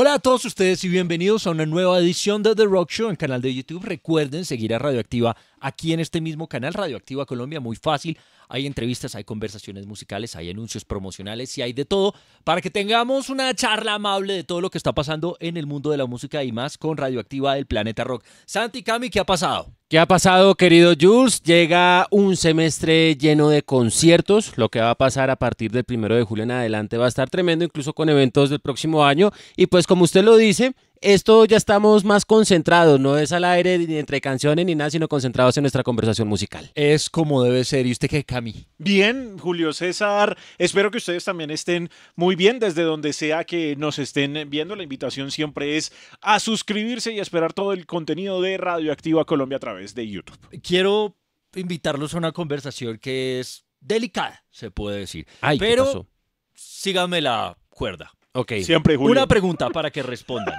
Hola a todos ustedes y bienvenidos a una nueva edición de The Rock Show en canal de YouTube. Recuerden seguir a Radioactiva aquí en este mismo canal, Radioactiva Colombia, muy fácil. Hay entrevistas, hay conversaciones musicales, hay anuncios promocionales y hay de todo para que tengamos una charla amable de todo lo que está pasando en el mundo de la música y más con Radioactiva del Planeta Rock. Santi Cami, ¿qué ha pasado? ¿Qué ha pasado, querido Jules? Llega un semestre lleno de conciertos. Lo que va a pasar a partir del primero de julio en adelante va a estar tremendo, incluso con eventos del próximo año. Y pues, como usted lo dice, esto ya estamos más concentrados, no es al aire ni entre canciones ni nada, sino concentrados en nuestra conversación musical. Es como debe ser. ¿Y usted qué, Cami? Bien, Julio César. Espero que ustedes también estén muy bien desde donde sea que nos estén viendo. La invitación siempre es a suscribirse y a esperar todo el contenido de Radioactiva Colombia a través de YouTube. Quiero invitarlos a una conversación que es delicada, se puede decir. Pero síganme la cuerda. Ok. Siempre, Una pregunta para que respondan.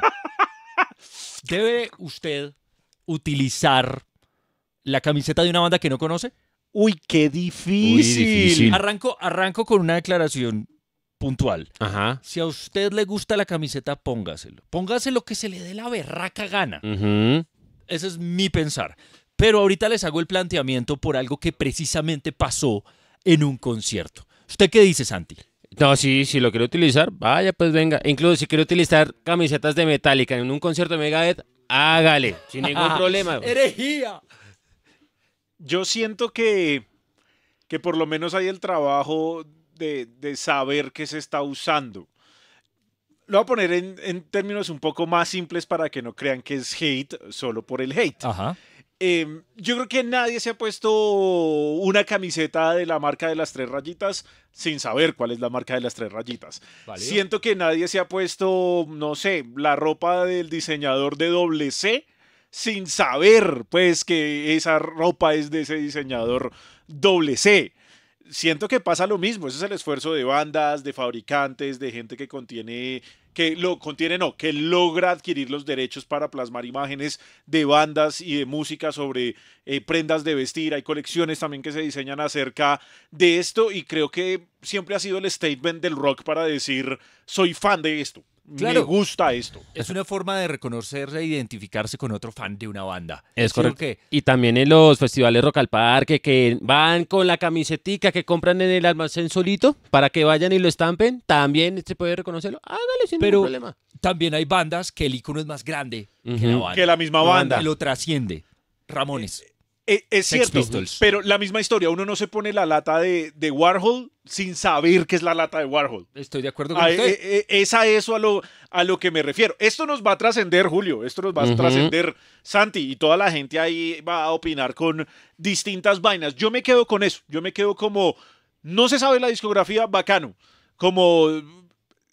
¿Debe usted utilizar la camiseta de una banda que no conoce? Uy, qué difícil. Arranco, arranco con una declaración puntual. Ajá. Si a usted le gusta la camiseta, póngaselo. Póngase lo que se le dé la berraca gana. Ese es mi pensar. Pero ahorita les hago el planteamiento por algo que precisamente pasó en un concierto. ¿Usted qué dice, Santi? No, sí, si lo quiere utilizar, vaya, pues venga. Incluso si quiero utilizar camisetas de Metallica en un concierto de Megadeth, hágale, sin ningún problema. ¡Herejía! Yo siento que, que por lo menos hay el trabajo de, saber qué se está usando. Lo voy a poner en, en, términos un poco más simples para que no crean que es hate solo por el hate. Ajá. Em, yo creo que nadie se ha puesto una camiseta de la marca de las tres rayitas sin saber cuál es la marca de las tres rayitas. Siento que nadie se ha puesto, no sé, la ropa del diseñador de doble C sin saber, pues, que esa ropa es de ese diseñador doble C siento que pasa lo mismo. Ese es el esfuerzo de bandas, de fabricantes, de gente que contiene, que lo contiene, no, que logra adquirir los derechos para plasmar imágenes de bandas y de música sobre eh, prendas de vestir. Hay colecciones también que se diseñan acerca de esto y creo que siempre ha sido el statement del rock para decir soy fan de esto. Claro. Me gusta esto. Es una forma de reconocerse e identificarse con otro fan de una banda. Es correcto. Y también en los festivales Rock al Parque, que van con la camisetica que compran en el almacén solito para que vayan y lo estampen, también se puede reconocerlo. Hágale ah, sin Pero problema. También hay bandas que el icono es más grande que, la misma banda. Lo trasciende. Ramones. Eh, eh, es, cierto, pero la misma historia, uno no se pone la lata de, Warhol sin saber que es la lata de Warhol. Estoy de acuerdo con ah, usted. Eh, eh, es a eso a lo, a lo que me refiero. Esto nos va a trascender, Julio, esto nos va a trascender, Santi, y toda la gente ahí va a opinar con distintas vainas. Yo me quedo con eso, yo me quedo como, no se sabe la discografía, bacano, como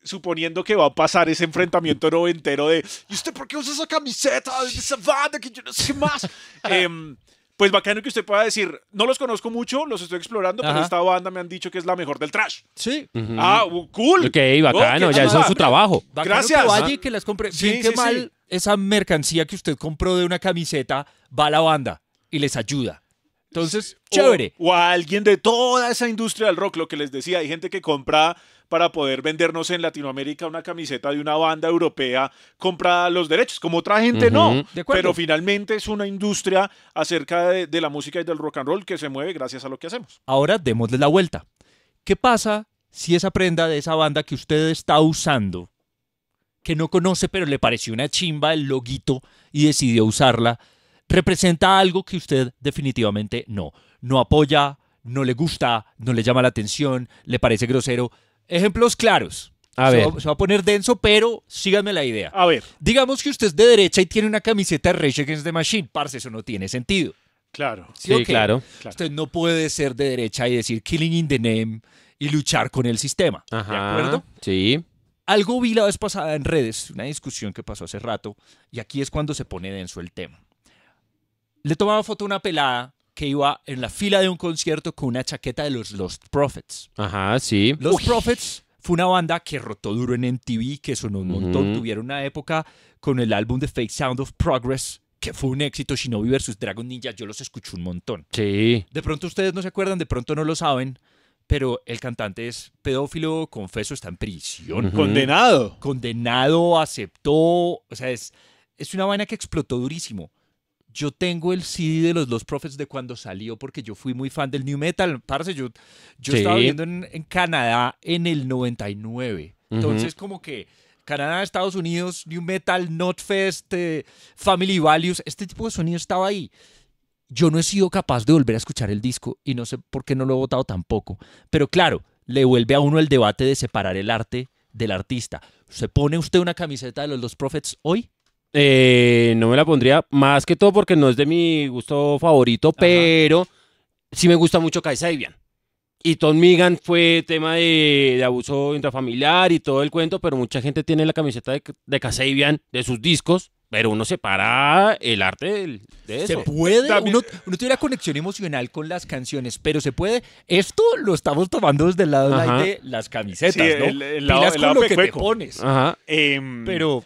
suponiendo que va a pasar ese enfrentamiento noventero de ¿y usted por qué usa esa camiseta esa banda que yo no sé más? eh, pues bacano que usted pueda decir, no los conozco mucho, los estoy explorando, pero esta banda me han dicho que es la mejor del trash. Sí. Ah, uh, cool. Ok, bacano, ya ah, eso es su trabajo. Gracias. Que vaya ah. que las compre. Sí, Bien sí, mal esa mercancía que usted compró de una camiseta va a la banda y les ayuda. Entonces, chévere. O, a alguien de toda esa industria del rock, lo que les decía, hay gente que compra para poder vendernos en Latinoamérica una camiseta de una banda europea comprada los derechos, como otra gente no, pero finalmente es una industria acerca de, de la música y del rock and roll que se mueve gracias a lo que hacemos. Ahora démosle la vuelta. ¿Qué pasa si esa prenda de esa banda que usted está usando, que no conoce pero le pareció una chimba el loguito y decidió usarla, representa algo que usted definitivamente no, no apoya, no le gusta, no le llama la atención, le parece grosero. Ejemplos claros. A se Va, se va a poner denso, pero síganme la idea. A ver. Digamos que usted es de derecha y tiene una camiseta de Rage Against the Machine. Parce, eso no tiene sentido. Claro. Sí, claro. Usted no puede ser de derecha y decir killing in the name y luchar con el sistema. ¿De acuerdo? Sí. Algo vi la vez pasada en redes, una discusión que pasó hace rato, y aquí es cuando se pone denso el tema. Le tomaba foto a una pelada que iba en la fila de un concierto con una chaqueta de los Lost Prophets. Ajá, sí. Los Prophets fue una banda que rotó duro en MTV, que sonó un montón. Tuvieron una época con el álbum de Fake Sound of Progress, que fue un éxito. Shinobi vs. Dragon Ninja, yo los escuché un montón. Sí. De pronto ustedes no se acuerdan, de pronto no lo saben, pero el cantante es pedófilo, confeso, está en prisión. Condenado. Condenado, aceptó. O sea, es, es una vaina que explotó durísimo. Yo tengo el CD de los Los Profets de cuando salió porque yo fui muy fan del New Metal. Parce, yo, yo estaba viviendo en, Canadá en el 99. Entonces, como que Canadá, Estados Unidos, New Metal, Not Fest, eh, Family Values, este tipo de sonido estaba ahí. Yo no he sido capaz de volver a escuchar el disco y no sé por qué no lo he votado tampoco. Pero claro, le vuelve a uno el debate de separar el arte del artista. ¿Se pone usted una camiseta de los Los Prophets hoy? Eh, no me la pondría más que todo porque no es de mi gusto favorito, pero sí me gusta mucho Kai Y Tom Megan fue tema de, abuso intrafamiliar y todo el cuento, pero mucha gente tiene la camiseta de, de de sus discos, pero uno separa el arte de eso. Se puede, uno, tiene una conexión emocional con las canciones, pero se puede. Esto lo estamos tomando desde el lado de las camisetas, ¿no? El, lado, el lo que te pones. Em, pero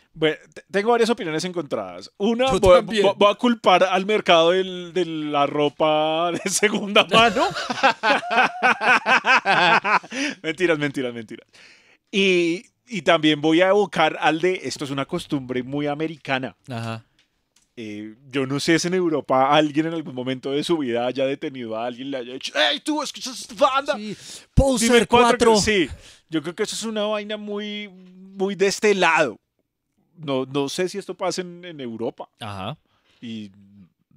tengo varias opiniones encontradas. Una, voy, voy, a culpar al mercado del, de la ropa de segunda mano. mentiras, mentiras, mentiras. Y y también voy a evocar al de, esto es una costumbre muy americana. Ajá. Eh, yo no sé si en Europa alguien en algún momento de su vida haya detenido a alguien, le haya dicho, ¡Ey, tú escuchas esta banda! Sí. 4. Sí, yo creo que eso es una vaina muy, muy de este lado. No, no sé si esto pasa en, Europa. Ajá. Y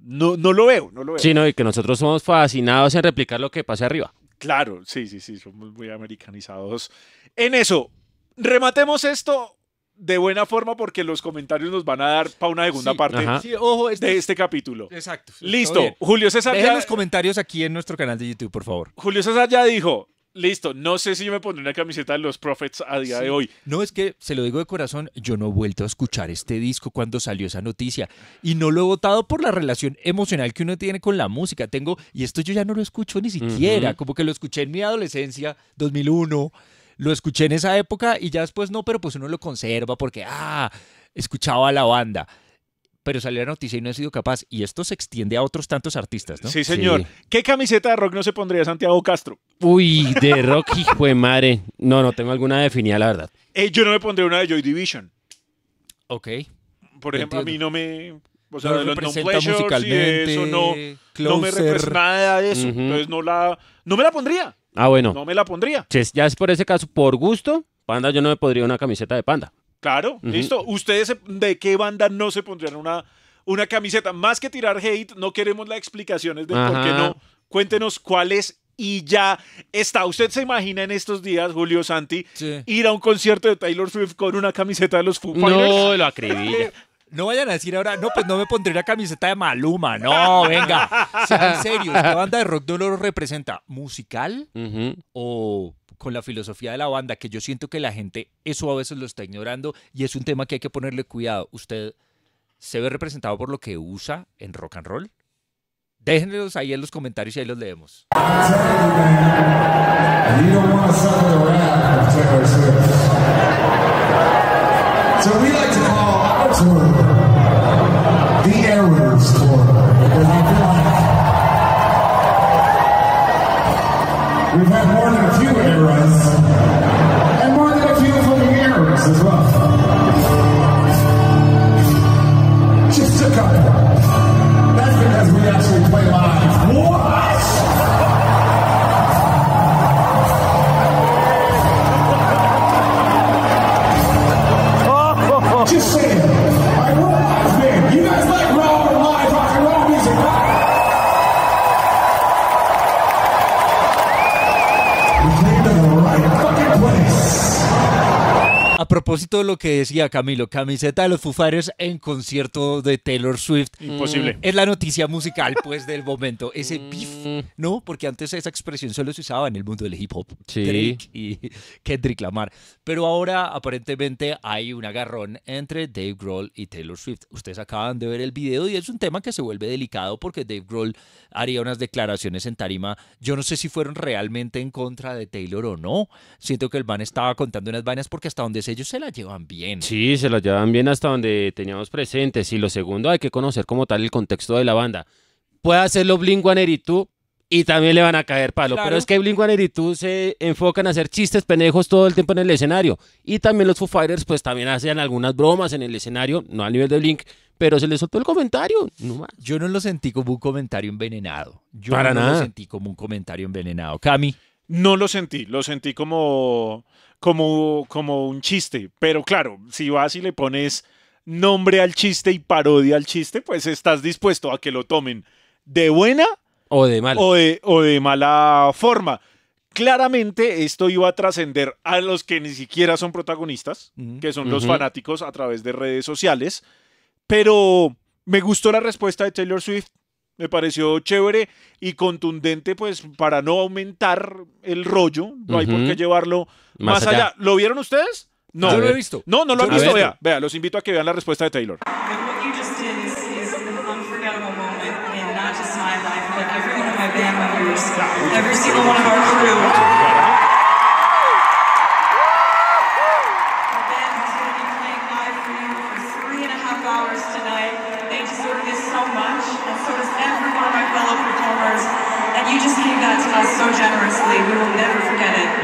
no, no lo veo, no lo veo. Sí, no, y que nosotros somos fascinados en replicar lo que pasa arriba. Claro, sí, sí, sí, somos muy americanizados en eso rematemos esto de buena forma porque los comentarios nos van a dar para una segunda parte ojo, este, de este capítulo. Exacto. Listo. Julio César Dejen ya... los comentarios aquí en nuestro canal de YouTube, por favor. Julio César ya dijo, listo, no sé si yo me pondré una camiseta de los Prophets a día de hoy. No, es que se lo digo de corazón, yo no he vuelto a escuchar este disco cuando salió esa noticia y no lo he votado por la relación emocional que uno tiene con la música. Tengo, y esto yo ya no lo escucho ni siquiera, como que lo escuché en mi adolescencia, 2001 lo escuché en esa época y ya después no, pero pues uno lo conserva porque, ah, escuchaba a la banda. Pero salió la noticia y no he sido capaz. Y esto se extiende a otros tantos artistas, ¿no? Sí, señor. ¿Qué camiseta de rock no se pondría Santiago Castro? Uy, de rock, hijo de madre. No, no tengo alguna definida, la verdad. Eh, yo no me pondría una de Joy Division. Ok. Por ejemplo, a mí no me no eso no, me representa nada de eso. Entonces no la, no me la pondría. Ah, bueno. No me la pondría. ya es por ese caso, por gusto, Panda, yo no me pondría una camiseta de Panda. Claro, listo. ¿Ustedes de qué banda no se pondrían una, una camiseta? Más que tirar hate, no queremos las explicaciones de por qué no. Cuéntenos cuál es y ya está. ¿Usted se imagina en estos días, Julio Santi, ir a un concierto de Taylor Swift con una camiseta de los Foo Fighters? No, lo acribilla. No vayan a decir ahora, no, pues no me pondré la camiseta de Maluma. No, venga. En serio, ¿Qué banda de rock no representa? ¿Musical o con la filosofía de la banda? Que yo siento que la gente eso a veces lo está ignorando y es un tema que hay que ponerle cuidado. ¿Usted se ve representado por lo que usa en rock and roll? Déjenlos ahí en los comentarios y ahí los leemos. So the errors for propósito de lo que decía Camilo, camiseta de los Foo en concierto de Taylor Swift. Imposible. Mm. Es la noticia musical, pues, del momento. Ese mm. beef, ¿no? Porque antes esa expresión solo se usaba en el mundo del hip hop. Sí. y Kendrick Lamar. Pero ahora, aparentemente, hay un agarrón entre Dave Grohl y Taylor Swift. Ustedes acaban de ver el video y es un tema que se vuelve delicado porque Dave Grohl haría unas declaraciones en tarima. Yo no sé si fueron realmente en contra de Taylor o no. Siento que el man estaba contando unas vainas porque hasta donde se yo se la llevan bien. Sí, se la llevan bien hasta donde teníamos presentes. Y lo segundo, hay que conocer como tal el contexto de la banda. Puede hacerlo blink tú y también le van a caer palo. Pero es que blink tú se enfocan a hacer chistes pendejos todo el tiempo en el escenario. Y también los Foo Fighters pues también hacían algunas bromas en el escenario, no al nivel de Blink, pero se les soltó el comentario. Yo no lo sentí como un comentario envenenado. Yo Para no nada. lo sentí como un comentario envenenado. Cami. No lo sentí, lo sentí como, como, como un chiste, pero claro, si vas y le pones nombre al chiste y parodia al chiste, pues estás dispuesto a que lo tomen de buena o de mala, o de, mala forma. Claramente esto iba a trascender a los que ni siquiera son protagonistas, que son los fanáticos a través de redes sociales, pero me gustó la respuesta de Taylor Swift, me pareció chévere y contundente, pues para no aumentar el rollo, no hay por qué llevarlo más, allá. ¿Lo vieron ustedes? No. Yo lo he visto. No, no lo han visto. Vea, los invito a que vean la respuesta de Taylor.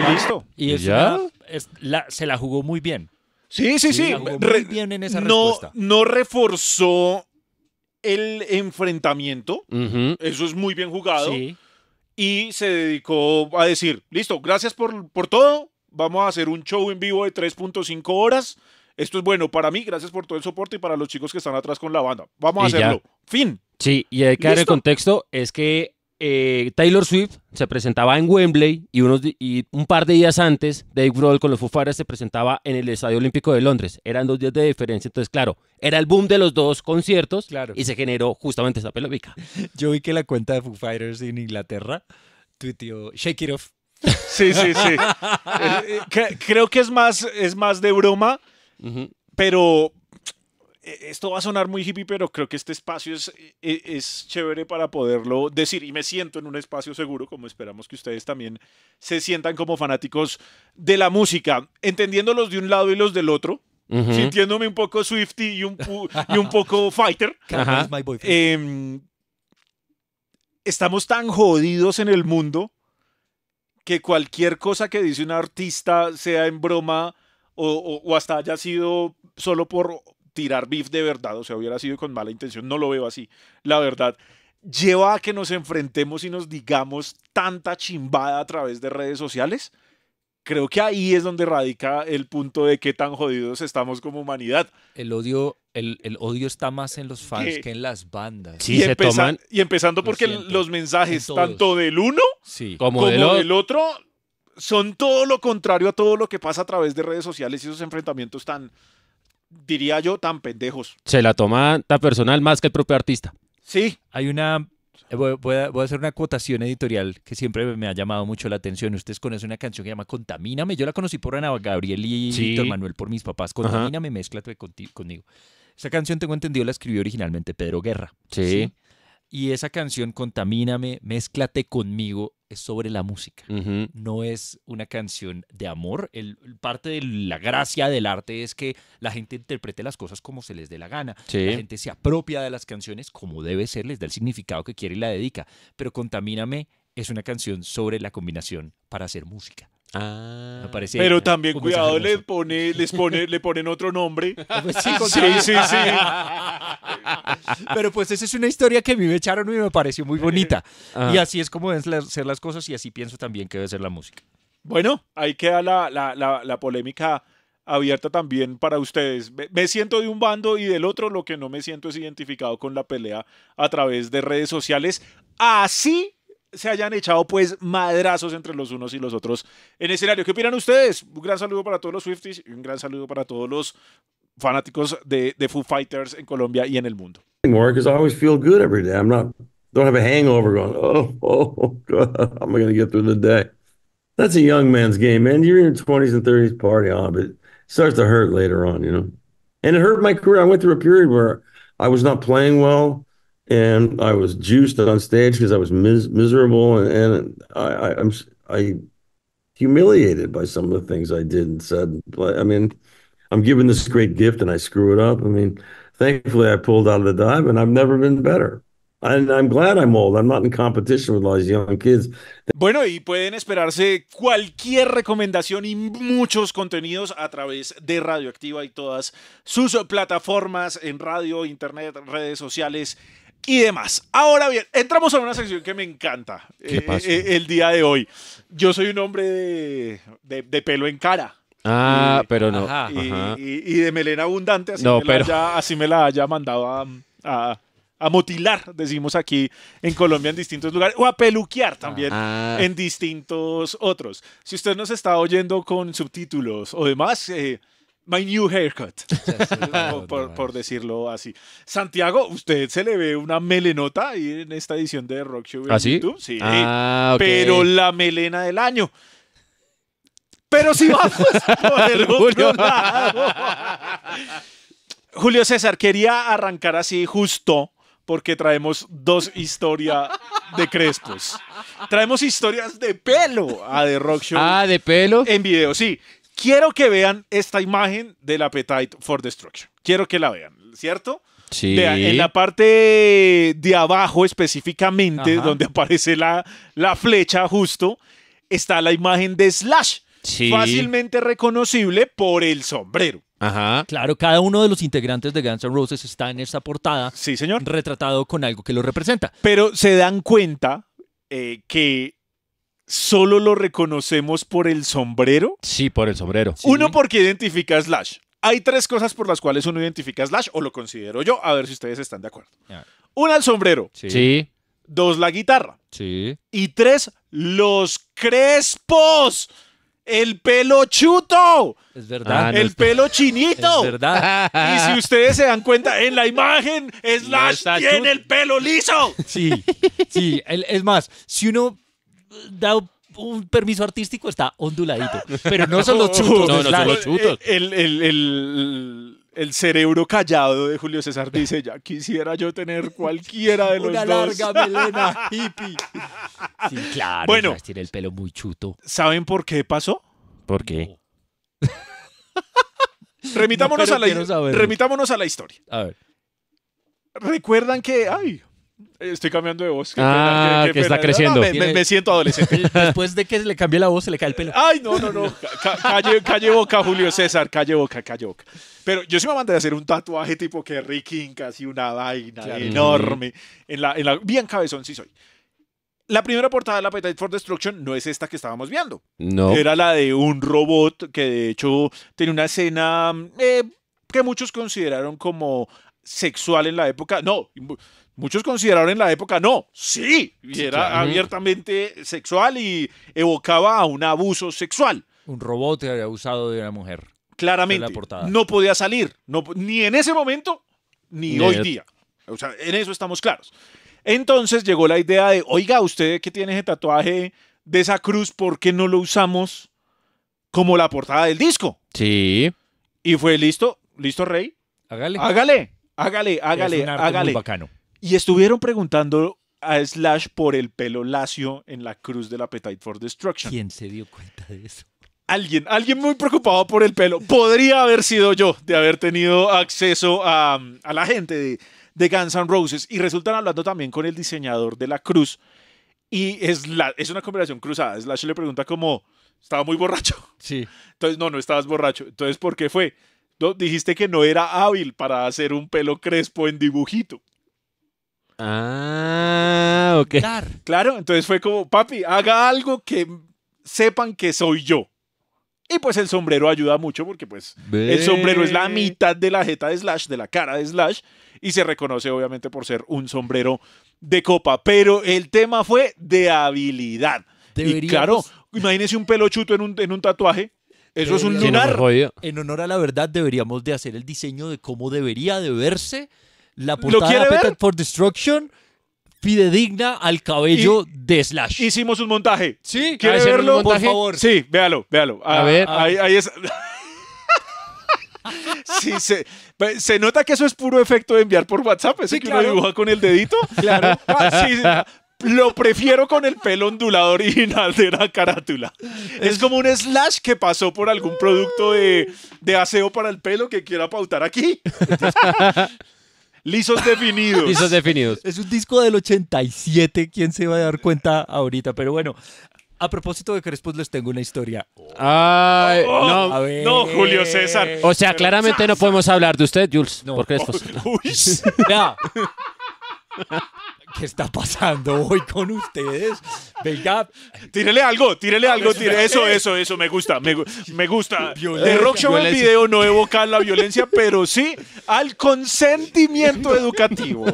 Y listo. Y, ya. la, se la jugó muy bien. Sí, sí, sí. muy bien en esa no, respuesta. no reforzó el enfrentamiento. Eso es muy bien jugado. Y se dedicó a decir, listo, gracias por, por todo. Vamos a hacer un show en vivo de 3.5 horas. Esto es bueno para mí, gracias por todo el soporte y para los chicos que están atrás con la banda. Vamos a hacerlo. Fin. Sí, y hay que dar el contexto, es que eh, Taylor Swift se presentaba en Wembley y, unos, y un par de días antes Dave Grohl con los Foo Fighters se presentaba en el Estadio Olímpico de Londres. Eran dos días de diferencia, entonces claro, era el boom de los dos conciertos y se generó justamente esa pelódica. Yo vi que la cuenta de Foo Fighters en Inglaterra tuiteó Shake It Off. Sí, sí, sí. Eh, eh, creo que es más, es más de broma, pero, eh, esto va a sonar muy hippie, pero creo que este espacio es, eh, es, chévere para poderlo decir y me siento en un espacio seguro, como esperamos que ustedes también se sientan como fanáticos de la música, Entendiéndolos los de un lado y los del otro. Sintiéndome un poco Swifty y un, y un poco Fighter. Em, estamos tan jodidos en el mundo que cualquier cosa que dice un artista, sea en broma o hasta haya sido solo por tirar beef de verdad, o sea, hubiera sido con mala intención, no lo veo así, la verdad, lleva a que nos enfrentemos y nos digamos tanta chimbada a través de redes sociales? Creo que ahí es donde radica el punto de qué tan jodidos estamos como humanidad. El odio, el, odio está más en los fans que, en las bandas. y, y empezando porque los mensajes tanto del uno como, del, del otro son todo lo contrario a todo lo que pasa a través de redes sociales y esos enfrentamientos tan, diría yo, tan pendejos. Se la toma tan personal más que el propio artista. Sí. Hay una eh, Voy a, hacer una cotación editorial que siempre me ha llamado mucho la atención. Ustedes conocen una canción que se llama Contamíname. Yo la conocí por Ana Gabriel y Víctor Manuel, por mis papás. Contamíname, mézclate conmigo. Esa canción, tengo entendido, la escribió originalmente Pedro Guerra. Sí. ¿sí? Y esa canción, Contamíname, mezclate conmigo, es sobre la música. No es una canción de amor. El, parte de la gracia del arte es que la gente interprete las cosas como se les dé la gana. La gente se apropia de las canciones como debe ser, les da el significado que quiere y la dedica. Pero Contamíname es una canción sobre la combinación para hacer música. Ah. pero también cuidado pone, les pone, le ponen otro nombre. Ah, pues sí, Sí, sí, Pero pues esa es una historia que a mí me echaron y me pareció muy bonita. Ah. Y así es como deben ser las cosas y así pienso también que debe ser la música. Bueno, ahí queda la, la- polémica abierta también para ustedes. Me, me siento de un bando y del otro, lo que no me siento es identificado con la pelea a través de redes sociales. Así se hayan echado pues madrazos entre los unos y los otros en escenario. ¿Qué opinan ustedes? Un gran saludo para todos los Swifties y un gran saludo para todos los fanáticos de, de Foo Fighters en Colombia y en el mundo. More because always feel good every I'm not don't have a hangover going. Oh, oh, oh God, how am going to get through the day? That's a young man's game, man. You're in your 20s and 30s, party on, but it starts to hurt later on, you know. And it hurt my career. I went through a period where I was not playing well. and I was juiced on stage because I was mis- miserable and, and I, I, am I humiliated by some of the things I did and said. But, I mean, I'm given this great gift and I screw it up. I mean, thankfully I pulled out of the dive and I've never been better. And I'm glad I'm old. I'm not in competition with all these young kids. Bueno, y pueden esperarse cualquier recomendación y muchos contenidos a través de Radioactiva y todas sus plataformas en radio, internet, redes sociales y demás. Ahora bien, entramos a una sección que me encanta eh, eh, el día de hoy. Yo soy un hombre de, pelo en cara. Ah, pero no. y, de melena abundante, así, no, me, pero... la haya, así me la haya mandado a, motilar, decimos aquí en Colombia, en distintos lugares, o a peluquear también ah. en distintos otros. Si usted nos está oyendo con subtítulos o demás, eh, My new haircut, por, decirlo así. Santiago, usted se le ve una melenota ahí en esta edición de Rock Show en ¿Ah, sí? Sí, ah, pero la melena del año. Pero si vamos pues, por el Julio. Julio César, quería arrancar así justo porque traemos dos historias de crespos. Traemos historias de pelo a ah, The Rock Show. Ah, de pelo. En video, sí. Quiero que vean esta imagen del Appetite for Destruction. Quiero que la vean, ¿cierto? Sí. Vean en la parte de abajo específicamente, donde aparece la, la flecha justo, está la imagen de Slash. Sí. Fácilmente reconocible por el sombrero. Ajá. Claro, cada uno de los integrantes de Guns N' Roses está en esta portada. Sí, señor. Retratado con algo que lo representa. Pero se dan cuenta eh, que solo lo reconocemos por el sombrero? Sí, por el sombrero. Uno, porque identifica a Slash. Hay tres cosas por las cuales uno identifica a Slash, o lo considero yo, a ver si ustedes están de acuerdo. Uno, Una, el sombrero. Sí. Dos, la guitarra. Sí. Y tres, los crespos. El pelo chuto. Es verdad. Ah, el pelo chinito. Es verdad. Y si ustedes se dan cuenta, en la imagen, Slash tiene el pelo liso. Sí, sí. Es más, si uno da un permiso artístico está onduladito. Pero no son los chutos. No, son los chutos. El, cerebro callado de Julio César dice, ya quisiera yo tener cualquiera de los Una larga melena hippie. Sí, claro. Bueno. Tiene el pelo muy chuto. ¿Saben por qué pasó? ¿Por qué? remitámonos, a la, historia. A ver. Recuerdan que, ay, Estoy cambiando de voz. Ah, que, está creciendo. me, siento adolescente. Después de que le cambie la voz, se le cae el pelo. Ay, no, no, no. calle, boca, Julio César. Calle boca, calle boca. Pero yo sí me mandé a hacer un tatuaje tipo que Ricky Casi una vaina enorme. En bien cabezón sí soy. La primera portada de la Appetite for Destruction no es esta que estábamos viendo. No. Era la de un robot que de hecho tenía una escena eh, que muchos consideraron como sexual en la época. No, Muchos consideraron en la época, no, sí, era abiertamente sexual y evocaba a un abuso sexual. Un robot había abusado de una mujer. Claramente. La no podía salir, ni en ese momento, ni, hoy día. O sea, en eso estamos claros. Entonces llegó la idea de, oiga, usted que tiene ese tatuaje de esa cruz, ¿por qué no lo usamos como la portada del disco? Sí. Y fue listo, listo, Rey. Hágale. Hágale, hágale, hágale, bacano. Y estuvieron preguntando a Slash por el pelo lacio en la cruz del Appetite for Destruction. ¿Quién se dio cuenta de eso? Alguien, alguien muy preocupado por el pelo. Podría haber sido yo de haber tenido acceso a, la gente de, Guns N' Roses. Y resultan hablando también con el diseñador de la cruz. Y es, una conversación cruzada. Slash le pregunta como, ¿estaba muy borracho? Sí. Entonces, no, no estabas borracho. Entonces, ¿por qué fue? dijiste que no era hábil para hacer un pelo crespo en dibujito. Ah, Claro, entonces fue como, papi, haga algo que sepan que soy yo. Y pues el sombrero ayuda mucho porque pues el sombrero es la mitad de la jeta de Slash, de la cara de Slash, y se reconoce obviamente por ser un sombrero de copa. Pero el tema fue de habilidad. Y claro, imagínese un pelo chuto en un, en un tatuaje. Eso es un lunar. En honor a la verdad, deberíamos de hacer el diseño de cómo debería de verse la portada de for Destruction pide digna al cabello de Slash. Hicimos un montaje. ¿Sí? ¿Quiere verlo? Por favor. Sí, véalo, véalo. a ah, ver. Ahí, es... sí, pues, se, nota que eso es puro efecto de enviar por WhatsApp. Ese que uno dibuja con el dedito. Claro. Ah, lo prefiero con el pelo ondulado original de la carátula. Es como un slash que pasó por algún producto de, de aseo para el pelo que quiera pautar aquí. Lisos definidos. Lisos definidos. Es un disco del 87, ¿quién se va a dar cuenta ahorita? Pero bueno, a propósito de Crespos, les tengo una historia. Oh, no, Julio César. O sea, claramente no podemos hablar de usted, Jules, no. por Crespos. Uy. ¿qué está pasando hoy con ustedes? Venga. Tírele algo, tírele algo, tírele. Eso, eso, eso, me gusta, me, gusta. De Rock Show el video no evoca la violencia, pero sí al consentimiento educativo.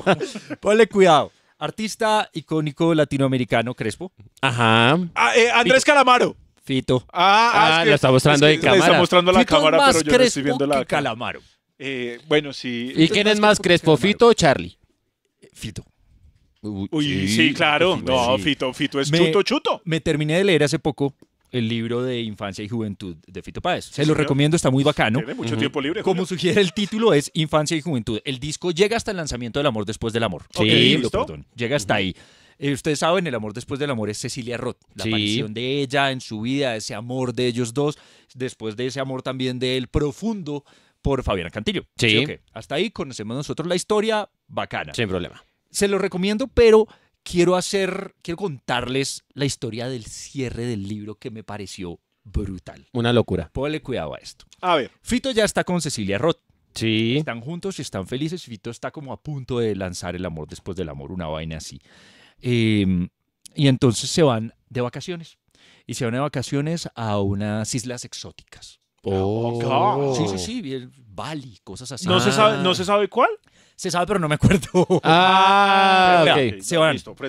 Ponle cuidado. Artista icónico latinoamericano, Crespo. Ajá. Ah, eh, Andrés Calamaro. Fito. Ah, ah, ah está mostrando cámara. está mostrando la cámara, pero yo estoy viendo la. Calamaro. Eh, bueno, sí. ¿Y quién es más Crespo, Fito o Charlie? Fito. Uy, sí, claro. no, Fito, Fito es chuto, chuto. Me terminé de leer hace poco el libro de Infancia y Juventud de Fito Páez. Se lo recomiendo, está muy bacano. Tiene mucho tiempo libre. Como sugiere el título, es Infancia y Juventud. El disco llega hasta el lanzamiento del Amor Después del Amor. Sí, Llega hasta ahí. Eh, ustedes saben, El Amor Después del Amor es Cecilia Roth. La aparición de ella en su vida, ese amor de ellos dos, después de ese amor también de él profundo por Fabián Cantillo. Sí. Hasta ahí conocemos nosotros la historia bacana. Sin problema se lo recomiendo, pero quiero hacer, quiero contarles la historia del cierre del libro que me pareció brutal. Una locura. Póngale cuidado a esto. A ver. Fito ya está con Cecilia Roth. Sí. Están juntos y están felices. Fito está como a punto de lanzar el amor después del amor, una vaina así. Em, y entonces se van de vacaciones. Y se van de vacaciones a unas islas exóticas. Oh, oh Sí, sí, sí. Bali, cosas así. ¿No, se sabe, ¿No se ah. sabe cuál? Se sabe, pero no me acuerdo. Ah,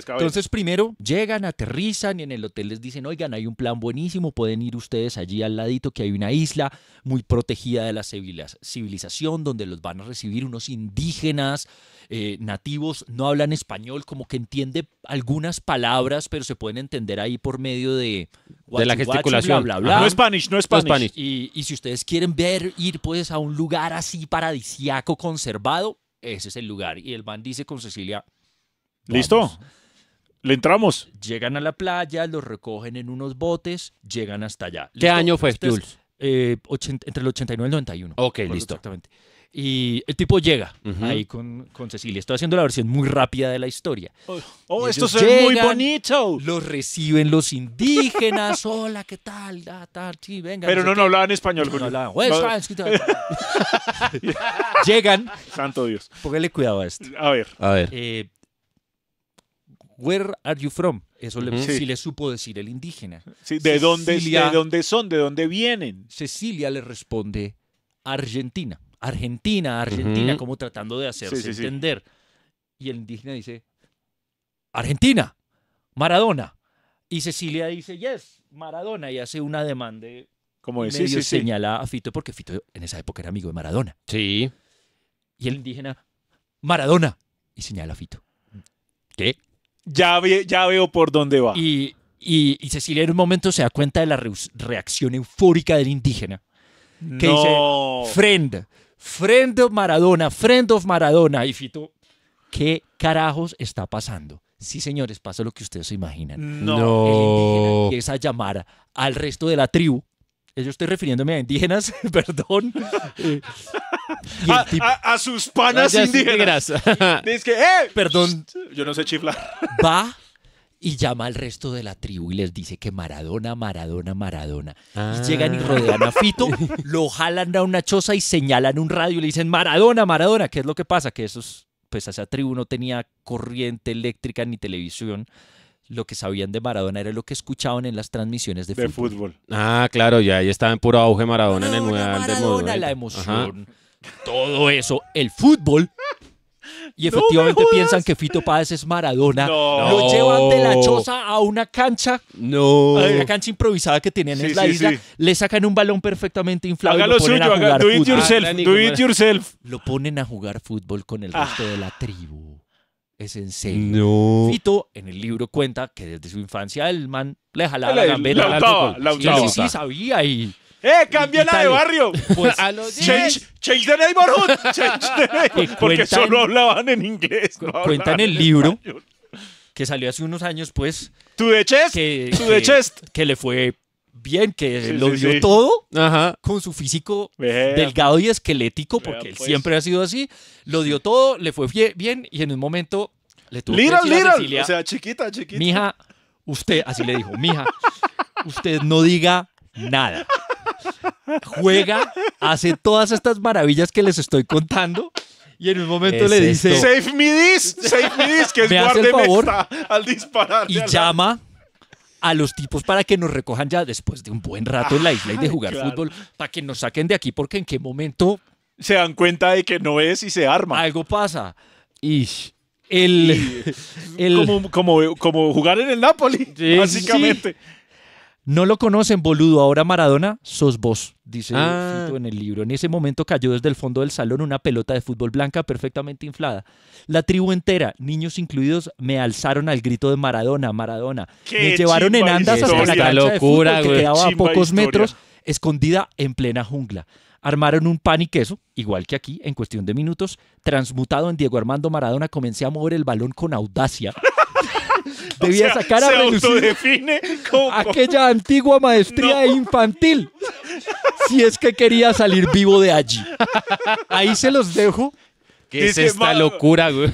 Entonces, primero llegan, aterrizan y en el hotel les dicen, oigan, hay un plan buenísimo, pueden ir ustedes allí al ladito que hay una isla muy protegida de la civilización donde los van a recibir unos indígenas eh, nativos, no hablan español, como que entiende algunas palabras, pero se pueden entender ahí por medio de... la gesticulación. Ah, no Spanish, no Y, y si ustedes quieren ver, ir pues a un lugar así paradisiaco, conservado, ese es el lugar. Y el man dice con Cecilia, ¿listo? Le entramos. Llegan a la playa, los recogen en unos botes, llegan hasta allá. ¿Qué año fue, Jules? Eh, entre el 89 y el 91. Ok, listo. Exactamente. Y el tipo llega ahí con, Cecilia. Estoy haciendo la versión muy rápida de la historia. Oh, oh estos son muy bonitos. Los reciben los indígenas. Hola, ¿qué tal? Ah, Pero no, no, hablaban español. No, pues, pues, llegan. Santo Dios. Póngale cuidado a esto. A ver. A ver. Eh, where are you from? Eso le, sí. le supo decir el indígena. ¿de, dónde, ¿De dónde son? ¿De dónde vienen? Cecilia le responde, Argentina. Argentina, Argentina, como tratando de hacerse entender. Y el indígena dice, Argentina, Maradona. Y Cecilia dice, yes, Maradona, y hace una demanda como y señala a Fito, porque Fito en esa época era amigo de Maradona. Sí. Y el indígena, Maradona, y señala a Fito. ¿Qué? Ya, ya veo por dónde va. Y, y, Cecilia en un momento se da cuenta de la reacción eufórica del indígena. Que dice, friend, Friend of Maradona, Friend of Maradona. Y Fito, ¿qué carajos está pasando? Sí, señores, pasa lo que ustedes se imaginan. No. Esa empieza llamar al resto de la tribu. Yo estoy refiriéndome a indígenas, perdón. a, sus panas indígenas. Dice que, ¡eh! Perdón. Yo no sé chiflar. Va y llama al resto de la tribu y les dice que Maradona, Maradona, Maradona. Y ah. llegan y rodean a Fito, lo jalan a una choza y señalan un radio y le dicen Maradona, Maradona. ¿Qué es lo que pasa? Que esos, pues esa tribu no tenía corriente eléctrica ni televisión. Lo que sabían de Maradona era lo que escuchaban en las transmisiones de, fútbol. Ah, claro, ya ahí estaba en puro auge Maradona, en el Maradona, la emoción, todo eso, el fútbol y efectivamente piensan que Fito Páez es Maradona. No. Lo llevan de la choza a una cancha, no. a una cancha improvisada que tenían en la isla, le sacan un balón perfectamente inflado Hágalo y lo suyo, do it yourself, ah, do it yourself. Lo ponen a jugar fútbol con el ah. resto de la tribu. Es en serio. No. Fito en el libro cuenta que desde su infancia el man le jalaba la, la, la, la, Sí, ¡Eh, cambia la de barrio! Pues, change, change the neighborhood. Porque solo hablaban en inglés. No cuentan el libro que salió hace unos años, pues. ¿To the chest? Que, le fue bien, que lo dio todo con su físico delgado y esquelético, porque él pues. siempre ha sido así. Lo dio todo, le fue bien y en un momento le tuvo little, que O sea, chiquita, chiquita. Mija, usted, así le dijo, mija, usted no diga nada juega, hace todas estas maravillas que les estoy contando. Y en un momento le dice: Save me this, save me this, que es me al disparar. Y llama a los tipos para que nos recojan ya después de un buen rato en la isla y de jugar fútbol, para que nos saquen de aquí, porque en qué momento. Se dan cuenta de que no es y se arma. Algo pasa. Y. El, como, jugar en el Napoli, básicamente. No lo conocen, boludo. Ahora Maradona, sos vos, dice ah. en el libro. En ese momento cayó desde el fondo del salón una pelota de fútbol blanca perfectamente inflada. La tribu entera, niños incluidos, me alzaron al grito de Maradona, Maradona. me llevaron en andas hasta la cancha de fútbol, que quedaba a pocos metros, escondida en plena jungla. Armaron un pan y queso, igual que aquí, en cuestión de minutos. Transmutado en Diego Armando Maradona, comencé a mover el balón con audacia. debía sacar a se autodefine como... aquella antigua maestría infantil si es que quería salir vivo de allí. Ahí se los dejo. ¿Qué es esta locura, güey?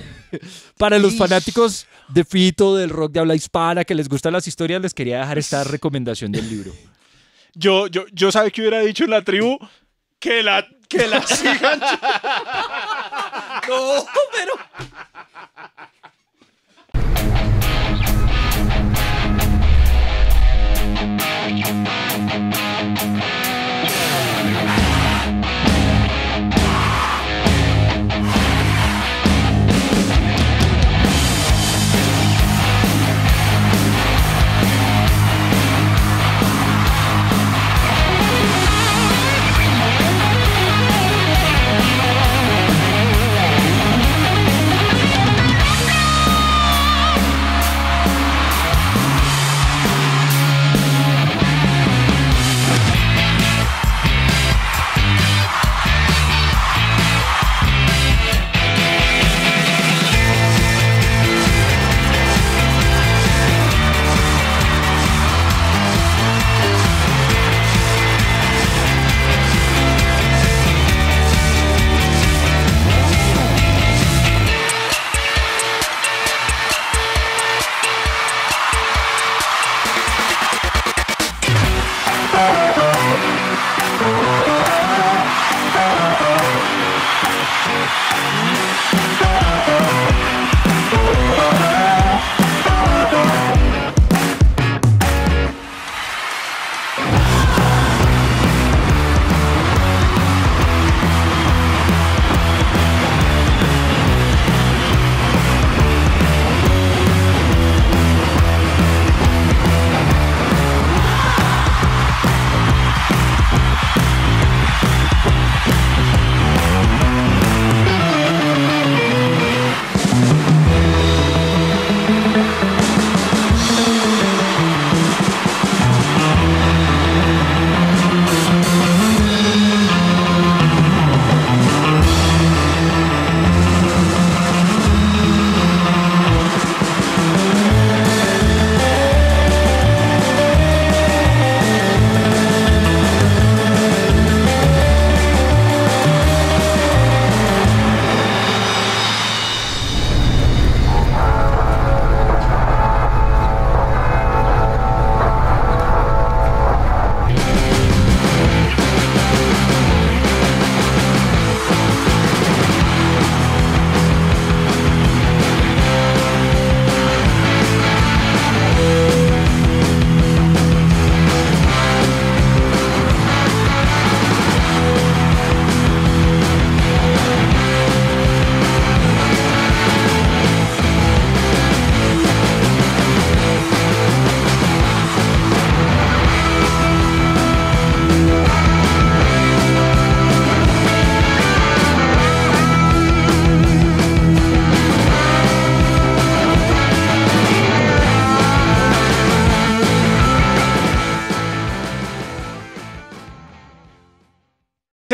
Para los fanáticos de Fito, del rock de habla hispana, que les gustan las historias, les quería dejar esta recomendación del libro. Yo, yo, yo sabe que hubiera dicho en la tribu que la, que la sigan. no, pero... Thank you.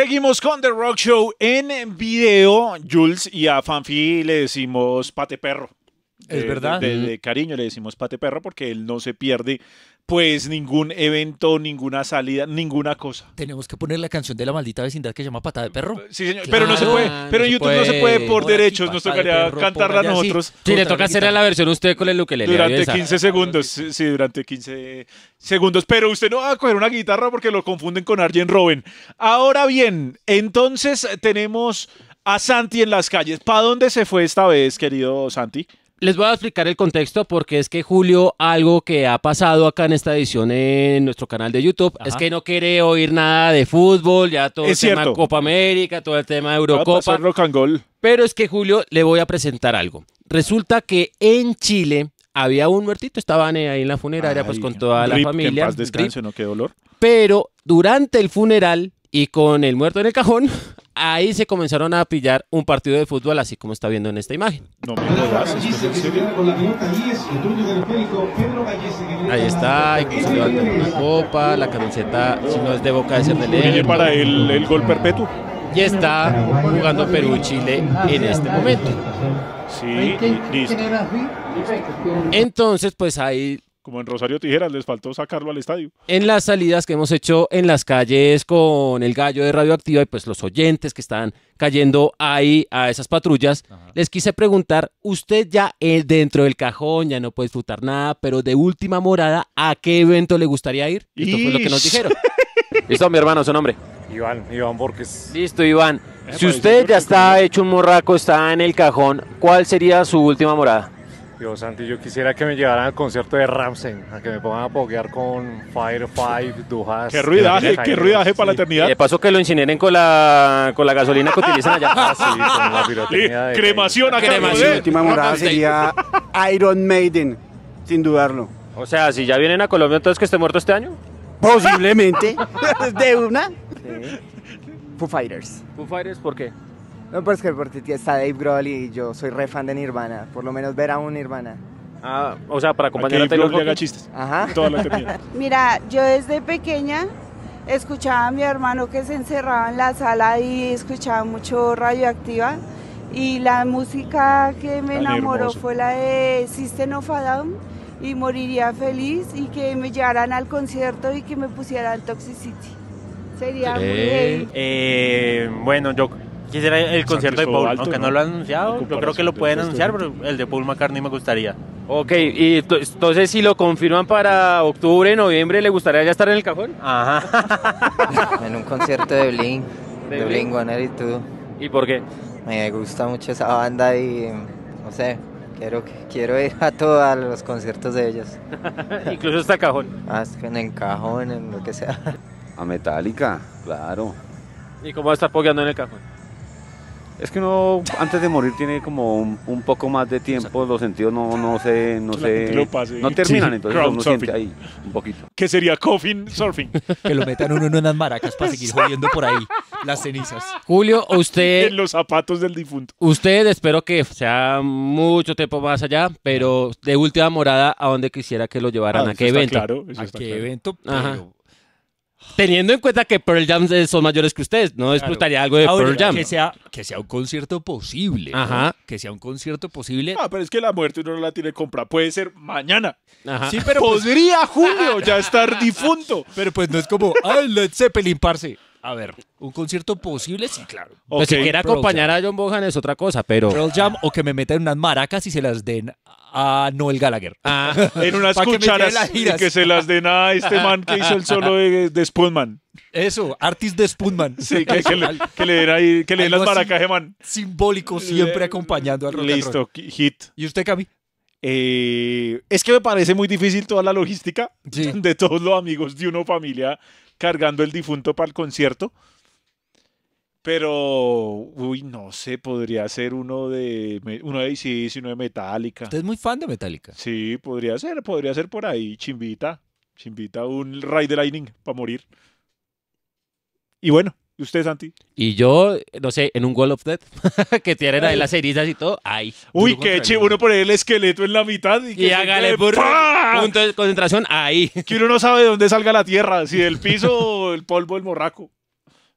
Seguimos con The Rock Show en video, Jules, y a Fanfi le decimos pate perro. Es eh, verdad. De, de, cariño le decimos pate perro porque él no se pierde pues ningún evento, ninguna salida, ninguna cosa. Tenemos que poner la canción de la maldita vecindad que se llama Patada de Perro. Sí, señor. pero no se puede. Ah, pero en YouTube no se puede por derechos. nos tocaría cantarla a nosotros. Sí, le toca hacer la versión usted con el ukelele. Durante 15 segundos. Sí, durante 15 segundos. Pero usted no va a coger una guitarra porque lo confunden con Arjen Robben. Ahora bien, entonces tenemos a Santi en las calles. ¿Para dónde se fue esta vez, querido Santi? Les voy a explicar el contexto porque es que Julio, algo que ha pasado acá en esta edición en nuestro canal de YouTube, es que no quiere oír nada de fútbol, ya todo el tema Copa América, todo el tema de Eurocopa. Pero es que Julio, le voy a presentar algo. Resulta que en Chile había un muertito, estaban ahí en la funeraria, pues con toda la familia. Que paz no qué dolor. Pero durante el funeral y con el muerto en el cajón, Ahí se comenzaron a pillar un partido de fútbol, así como está viendo en esta imagen. Ahí está, incluso levantando una copa, la camiseta, si no es de boca, de de para el, el gol perpetuo? Y está jugando Perú Chile en este momento. Sí, Entonces, pues ahí como en Rosario Tijeras, les faltó sacarlo al estadio. En las salidas que hemos hecho en las calles con el gallo de Radioactiva y pues los oyentes que están cayendo ahí a esas patrullas, les quise preguntar, usted ya eh, dentro del cajón, ya no puede disfrutar nada, pero de última morada, ¿a qué evento le gustaría ir? Esto fue lo que nos dijeron. Listo, mi hermano, su nombre. Iván, Iván Borges. Listo, Iván. Eh, si pues, usted ya está hecho un morraco, está en el cajón, ¿cuál sería su última morada? Dios Santi, yo quisiera que me llevaran al concierto de Ramsen, a que me pongan a poguear con Fire Five, Duhas. Qué ruidaje, qué ruidaje para la eternidad. Eh, de paso que lo incineren con la, con la gasolina que utilizan allá. Ah, sí, con la ah, pirotecnia cremación a cremación. Mi última morada sería Iron Maiden, sin dudarlo. O sea, si ya vienen a Colombia, entonces que esté muerto este año. Posiblemente. de una. Foo Fighters. Foo Fighters, ¿por qué? No, pero es que está Dave Grohl y yo soy re fan de Nirvana. Por lo menos ver a un Nirvana. Ah, o sea, para acompañar a, que chistes. Ajá. Mira, yo desde pequeña escuchaba a mi hermano que se encerraba en la sala y escuchaba mucho radioactiva. Y la música que me enamoró fue la de System of a Down y moriría feliz y que me llevaran al concierto y que me pusieran Toxicity. Sería muy eh, eh bueno, yo Quisiera el concierto de Paul, aunque ¿no? lo han anunciado, yo creo que lo pueden anunciar, pero el de Paul McCartney me gustaría. Ok, y entonces si lo confirman para octubre, noviembre, ¿le gustaría ya estar en el cajón? Ajá. en un concierto de Blink, de, Blink One y tú. ¿Y por qué? Me gusta mucho esa banda y no sé, quiero quiero ir a todos los conciertos de ellos. Incluso hasta el cajón. Ah, en el cajón, en lo que sea. A Metallica, claro. ¿Y cómo va a estar en el cajón? Es que uno antes de morir tiene como un, poco más de tiempo, los sentidos no, no se, no, terminan, entonces uno siente ahí un poquito. Que sería coffin surfing. Que lo metan uno en unas maracas para seguir jodiendo por ahí las cenizas. Julio, usted... los zapatos del difunto. Usted espero que sea mucho tiempo más allá, pero de última morada, ¿a dónde quisiera que lo llevaran? Ah, ¿A qué evento? ¿A qué evento? Teniendo en cuenta que Pearl Jam son mayores que ustedes, no disfrutaría algo de Pearl Jam. Que sea, que sea un concierto posible. Ajá. Que sea un concierto posible. Ah, pero es que la muerte uno no la tiene compra. Puede ser mañana. Ajá. Sí, pero. Pues Podría Julio ya estar difunto. Pero pues no es como, ay, let's Zeppelin, parce. A ver, un concierto posible, sí, claro. O pues si quiere acompañar a John Bohan es otra cosa, pero. Pearl Jam o que me metan unas maracas y se las den a Noel Gallagher. Ah. en unas cucharas que, y que se las den a este man que hizo el solo de, Eso, artist de Spoonman. Sí, que, le, den las maracas, eh, man. Simbólico, siempre acompañando al rock Listo, hit. ¿Y usted, Cami? Eh, es que me parece muy difícil toda la logística de todos los amigos de una familia cargando el difunto para el concierto. Pero, uy, no sé, podría ser uno de uno de uno de Metallica. Usted es muy fan de Metallica. Sí, podría ser, podría ser por ahí, chimbita. Chimbita, un Ray de Lightning para morir. Y bueno, ¿Y usted, Santi? Y yo, no sé, en un Wall of Death, que tienen ahí las heridas y todo. ahí. ¡Uy, qué chivo! Uno por el esqueleto en la mitad y, que hágale punto de concentración ahí. Que uno no sabe de dónde salga la tierra, si del piso, el polvo, el morraco.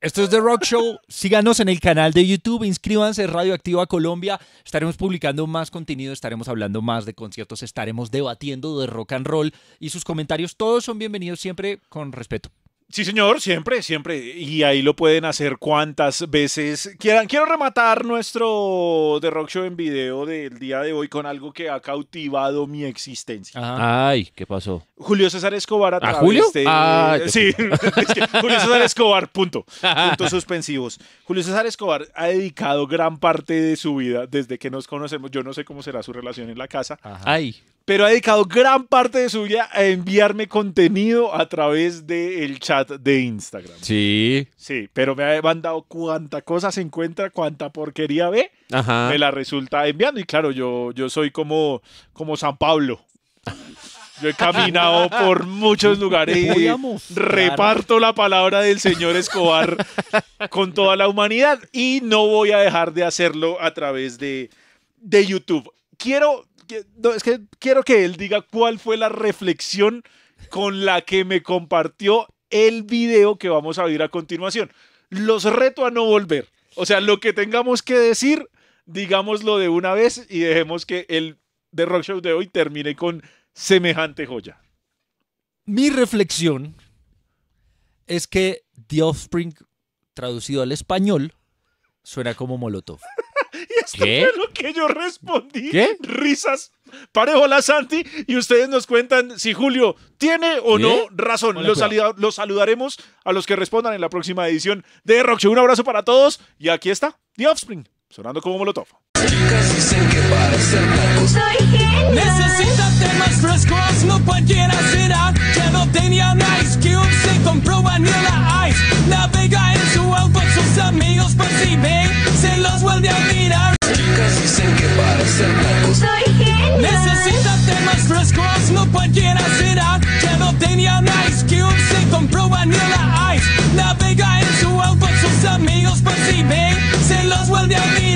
Esto es The Rock Show. Síganos en el canal de YouTube, inscríbanse Activa Colombia. Estaremos publicando más contenido, estaremos hablando más de conciertos, estaremos debatiendo de rock and roll y sus comentarios todos son bienvenidos siempre con respeto. Sí, señor, siempre, siempre. Y ahí lo pueden hacer cuantas veces quieran. Quiero rematar nuestro The Rock Show en video del día de hoy con algo que ha cautivado mi existencia. Ay, ¿qué pasó? Julio César Escobar a, Julio? sí, Julio César Escobar, punto. Puntos suspensivos. Julio César Escobar ha dedicado gran parte de su vida desde que nos conocemos. Yo no sé cómo será su relación en la casa. Ajá. Ay pero ha dedicado gran parte de su vida a enviarme contenido a través del el chat de Instagram. Sí. Sí, pero me ha mandado cuánta cosa se encuentra, cuánta porquería ve, me la resulta enviando. Y claro, yo, yo soy como, como San Pablo. Yo he caminado por muchos lugares. Reparto la palabra del señor Escobar con toda la humanidad y no voy a dejar de hacerlo a través de, de YouTube. Quiero es que quiero que él diga cuál fue la reflexión con la que me compartió el video que vamos a ver a continuación. Los reto a no volver. O sea, lo que tengamos que decir, digámoslo de una vez y dejemos que el The Rock Show de hoy termine con semejante joya. Mi reflexión es que The Offspring, traducido al español, suena como Molotov. Esto ¿Qué? fue lo que yo respondí. ¿Qué? Risas. Parejo la Santi y ustedes nos cuentan si Julio tiene o ¿Qué? no razón. los, los, saludaremos a los que respondan en la próxima edición de Rock Show. Un abrazo para todos y aquí está The Offspring, sonando como Molotov. Chicas Necesitas temas frescos, no cualquiera será. Ya no tenía Nice Cube, se compró Vanilla Ice. Navega en su auto, sus amigos perciben, pues se los vuelve a mirar dicen que parecen ser soy genio. Necesita temas frescos, no cualquiera será. Ya no tenían Ice Cube, se compró Vanilla Ice. Navega en su auto, sus amigos Por pues si perciben, se los vuelve a mí.